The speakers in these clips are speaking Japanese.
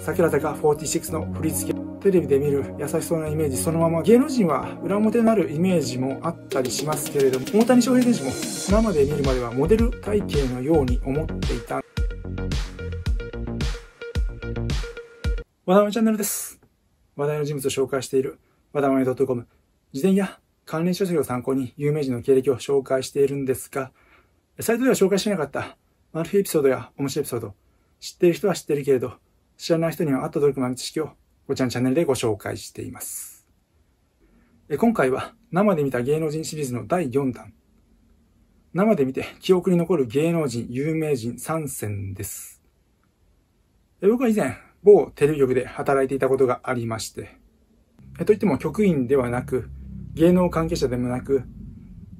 桜坂46の振り付けテレビで見る優しそうなイメージそのまま芸能人は裏表のあるイメージもあったりしますけれども大谷翔平選手も生で見るまではモデル体型のように思っていた和田のチャンネルです話題の人物を紹介している和田まめ .com 事前や関連書籍を参考に有名人の経歴を紹介しているんですがサイトでは紹介しなかったマル秘エピソードや面白いエピソード知っている人は知っているけれど知らない人にはあった努力の知識をこちらのチャンネルでご紹介しています。今回は生で見た芸能人シリーズの第4弾。生で見て記憶に残る芸能人、有名人3選です。僕は以前某テレビ局で働いていたことがありまして、といっても局員ではなく、芸能関係者でもなく、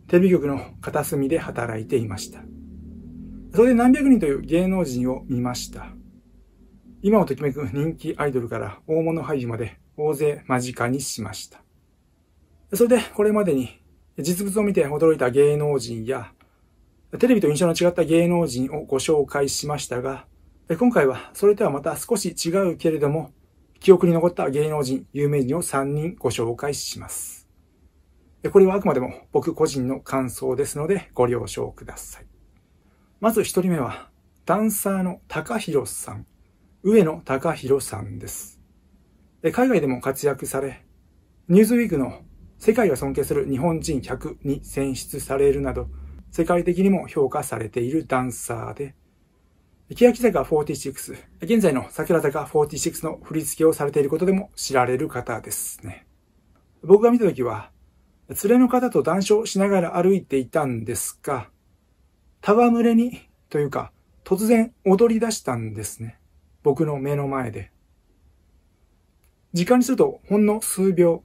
テレビ局の片隅で働いていました。それで何百人という芸能人を見ました。今をときめく人気アイドルから大物俳優まで大勢間近にしました。それでこれまでに実物を見て驚いた芸能人やテレビと印象の違った芸能人をご紹介しましたが、今回はそれとはまた少し違うけれども、記憶に残った芸能人、有名人を3人ご紹介します。これはあくまでも僕個人の感想ですのでご了承ください。まず1人目は、ダンサーの高弘さん。上野隆弘さんです。海外でも活躍され、ニューズウィークの世界が尊敬する日本人100に選出されるなど、世界的にも評価されているダンサーで、欅坂46、現在の桜坂46の振り付けをされていることでも知られる方ですね。僕が見た時は、連れの方と談笑しながら歩いていたんですが、戯れに、というか、突然踊り出したんですね。僕の目の前で。時間にするとほんの数秒、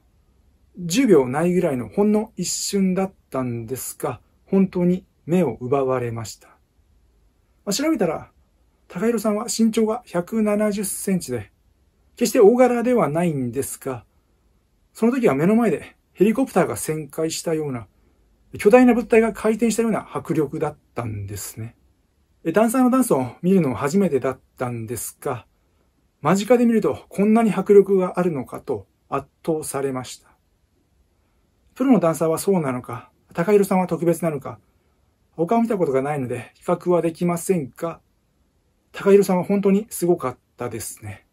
10秒ないぐらいのほんの一瞬だったんですが、本当に目を奪われました。まあ、調べたら、高弘さんは身長が170センチで、決して大柄ではないんですが、その時は目の前でヘリコプターが旋回したような、巨大な物体が回転したような迫力だったんですね。ダンサーのダンスを見るの初めてだったんですが、間近で見るとこんなに迫力があるのかと圧倒されました。プロのダンサーはそうなのか、高弘さんは特別なのか、他を見たことがないので比較はできませんが、高弘さんは本当にすごかったですね。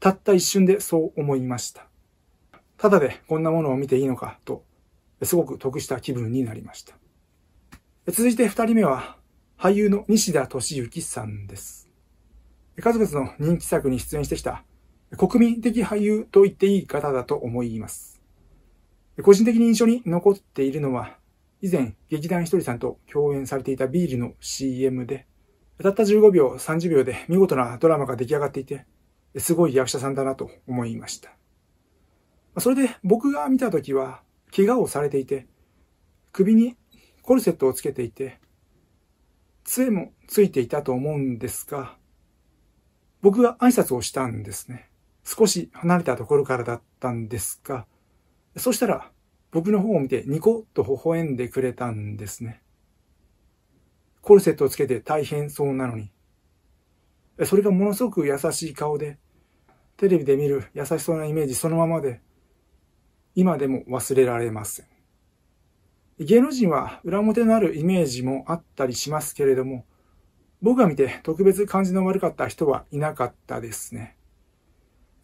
たった一瞬でそう思いました。ただでこんなものを見ていいのかと、すごく得した気分になりました。続いて二人目は、俳優の西田敏行さんです。数々の人気作に出演してきた国民的俳優と言っていい方だと思います。個人的に印象に残っているのは、以前劇団ひとりさんと共演されていたビールの CM で、たった15秒、30秒で見事なドラマが出来上がっていて、すごい役者さんだなと思いました。それで僕が見た時は、怪我をされていて、首にコルセットをつけていて、杖もついていたと思うんですが、僕が挨拶をしたんですね。少し離れたところからだったんですが、そしたら僕の方を見てニコッと微笑んでくれたんですね。コルセットをつけて大変そうなのに。それがものすごく優しい顔で、テレビで見る優しそうなイメージそのままで、今でも忘れられません。芸能人は裏表のあるイメージもあったりしますけれども、僕が見て特別感じの悪かった人はいなかったですね。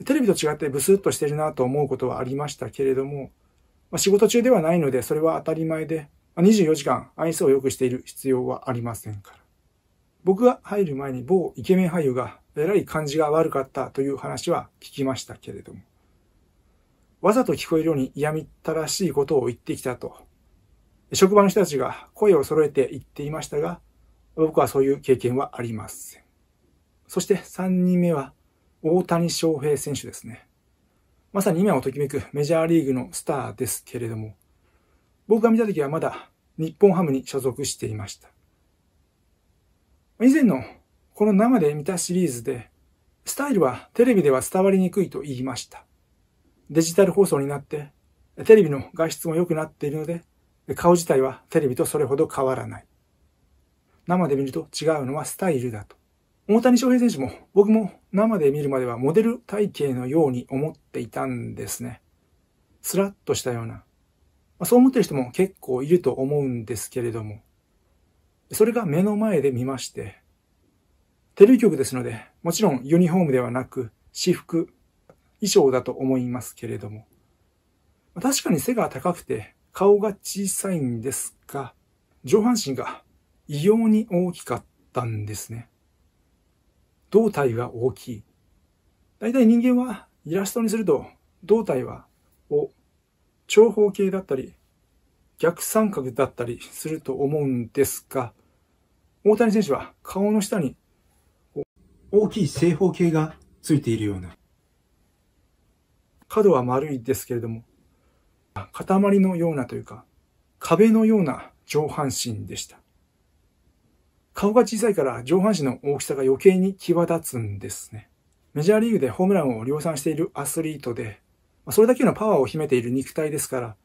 テレビと違ってブスッとしてるなと思うことはありましたけれども、まあ、仕事中ではないのでそれは当たり前で、まあ、24時間愛想を良くしている必要はありませんから。僕が入る前に某イケメン俳優がえらい感じが悪かったという話は聞きましたけれども、わざと聞こえるように嫌みったらしいことを言ってきたと職場の人たちが声を揃えて言っていましたが、僕はそういう経験はありません。そして3人目は大谷翔平選手ですね。まさに今をときめくメジャーリーグのスターですけれども、僕が見た時はまだ日本ハムに所属していました。以前のこの生で見たシリーズで、スタイルはテレビでは伝わりにくいと言いました。デジタル放送になって、テレビの画質も良くなっているので、顔自体はテレビとそれほど変わらない。生で見ると違うのはスタイルだと。大谷翔平選手も僕も生で見るまではモデル体型のように思っていたんですね。スラッとしたような。そう思ってる人も結構いると思うんですけれども、それが目の前で見まして、テレビ局ですので、もちろんユニフォームではなく、私服、衣装だと思いますけれども、確かに背が高くて、顔が小さいんですが、上半身が異様に大きかったんですね。胴体が大きい。大体人間はイラストにすると胴体は、を長方形だったり、逆三角だったりすると思うんですが、大谷選手は顔の下に大きい正方形がついているような。角は丸いですけれども、塊のようなというか、壁のような上半身でした。顔が小さいから上半身の大きさが余計に際立つんですね。メジャーリーグでホームランを量産しているアスリートで、それだけのパワーを秘めている肉体ですから、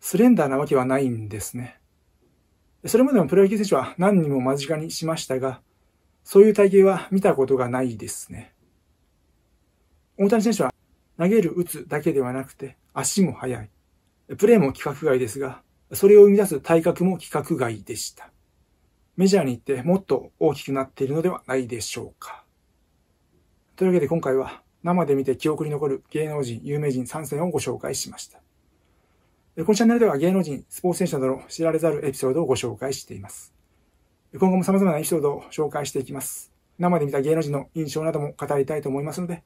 スレンダーなわけはないんですね。それまでのプロ野球選手は何人も間近にしましたが、そういう体型は見たことがないですね。大谷選手は投げる打つだけではなくて足も速い。プレーも規格外ですが、それを生み出す体格も規格外でした。メジャーに行ってもっと大きくなっているのではないでしょうか。というわけで今回は生で見て記憶に残る芸能人、有名人参戦をご紹介しました。このチャンネルでは芸能人、スポーツ選手などの知られざるエピソードをご紹介しています。今後も様々なエピソードを紹介していきます。生で見た芸能人の印象なども語りたいと思いますので、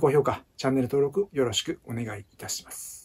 高評価、チャンネル登録よろしくお願いいたします。